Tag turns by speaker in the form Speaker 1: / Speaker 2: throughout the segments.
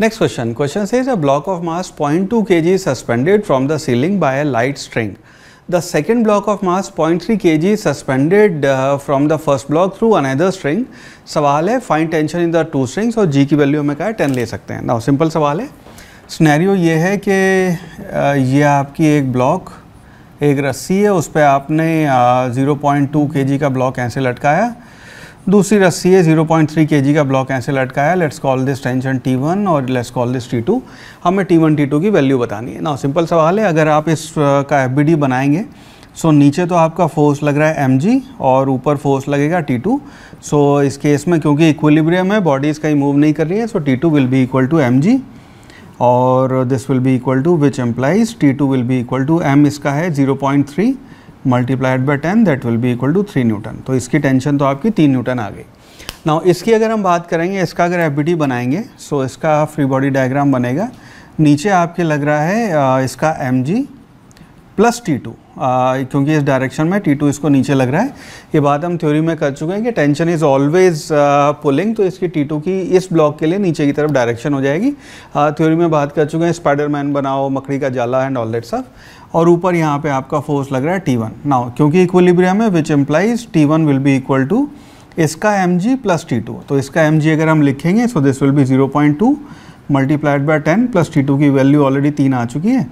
Speaker 1: next question question से is a block of mass point two K G suspended from the ceiling by a light string the second block of mass point three K G suspended from the first block through another string सवाल है find tension in the two strings और G की value में क्या है ten ले सकते हैं ना सिंपल सवाल है स्नैरियो ये है कि uh, ये आपकी एक ब्लॉक एक रस्सी है उस पर आपने जीरो पॉइंट टू के जी का ब्लॉक ऐसे लटकाया दूसरी रस्सी है 0.3 पॉइंट का ब्लॉक ऐसे लटका है let's call this tension T1 और लेट्स कॉल दिस T2 हमें T1 T2 की वैल्यू बतानी है ना सिंपल सवाल है अगर आप इस का एफ बनाएंगे सो so, नीचे तो आपका फोर्स लग रहा है एम और ऊपर फोर्स लगेगा टी टू सो इस केस में क्योंकि इक्विलिब्रियम है बॉडीज़ कहीं मूव नहीं कर रही है so T two will be equal to M और this will be equal to which implies T two will be equal to M इसका है zero point three multiplied by ten that will be equal to three newton तो इसकी tension तो आपकी तीन Newton आ गई ना इसकी अगर हम बात करेंगे इसका अगर एफ बनाएंगे सो so इसका फ्री बॉडी डायग्राम बनेगा नीचे आपके लग रहा है इसका M G plus T two क्योंकि इस डायरेक्शन में टी टू इसको नीचे लग रहा है ये बात हम थ्योरी में कर चुके हैं कि टेंशन इज़ ऑलवेज पुलिंग तो इसकी टी टू की इस ब्लॉक के लिए नीचे की तरफ डायरेक्शन हो जाएगी थ्योरी में बात कर चुके हैं स्पाइडरमैन बनाओ मकड़ी का जाला एंड ऑल दैट सब और ऊपर यहाँ पे आपका फोर्स लग रहा है टी वन नाउ क्योंकि इक्वलिब्रियम है which implies T one will be equal to इसका M G plus T two तो इसका एम जी अगर हम लिखेंगे so this will be zero point two multiplied by ten plus T two की value already तीन आ चुकी है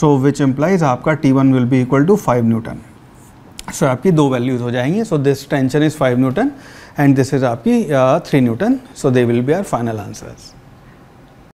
Speaker 1: सो विच एम्प्लाइज आपका T one will be equal to five newton so आपकी दो वैल्यूज़ हो जाएंगी so this tension is five newton and this is आपकी three newton so they will be our final answers